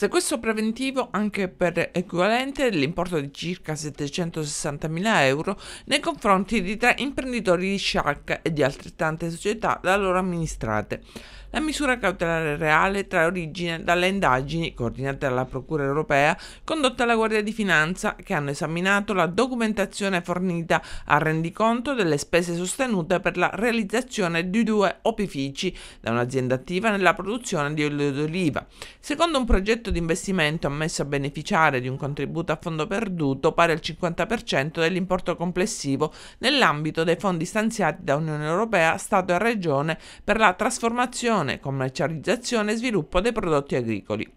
Sequestro preventivo anche per equivalente dell'importo di circa 760.000 euro nei confronti di tre imprenditori di Shark e di altrettante società da loro amministrate. La misura cautelare reale trae origine dalle indagini coordinate dalla Procura europea condotte alla Guardia di Finanza che hanno esaminato la documentazione fornita al rendiconto delle spese sostenute per la realizzazione di due opifici da un'azienda attiva nella produzione di olio d'oliva. Secondo un progetto progetto di investimento ammesso a beneficiare di un contributo a fondo perduto pari al 50% dell'importo complessivo nell'ambito dei fondi stanziati da Unione Europea, Stato e Regione per la trasformazione, commercializzazione e sviluppo dei prodotti agricoli.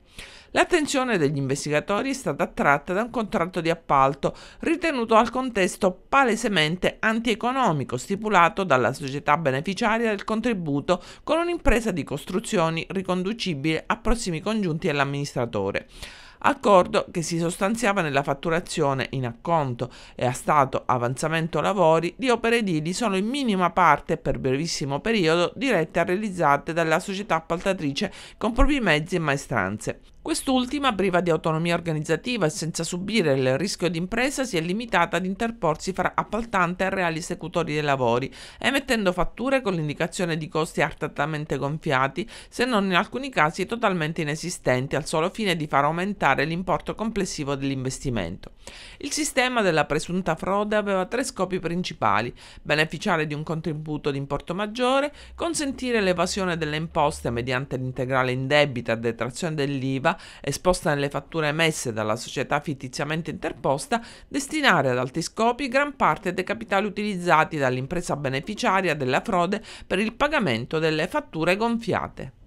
L'attenzione degli investigatori è stata attratta da un contratto di appalto ritenuto al contesto palesemente antieconomico stipulato dalla società beneficiaria del contributo con un'impresa di costruzioni riconducibile a prossimi congiunti dell'amministratore accordo che si sostanziava nella fatturazione in acconto e a stato avanzamento lavori di opere edili solo in minima parte per brevissimo periodo dirette a realizzate dalla società appaltatrice con propri mezzi e maestranze. Quest'ultima, priva di autonomia organizzativa e senza subire il rischio d'impresa, si è limitata ad interporsi fra appaltante e reali esecutori dei lavori, emettendo fatture con l'indicazione di costi artatamente gonfiati, se non in alcuni casi totalmente inesistenti, al solo fine di far aumentare l'importo complessivo dell'investimento. Il sistema della presunta frode aveva tre scopi principali: beneficiare di un contributo di importo maggiore, consentire l'evasione delle imposte mediante l'integrale in debita a detrazione dell'IVA imposta, esposta nelle fatture emesse dalla società fittiziamente interposta, destinare ad altri scopi gran parte dei capitali utilizzati dall'impresa beneficiaria della frode per il pagamento delle fatture gonfiate.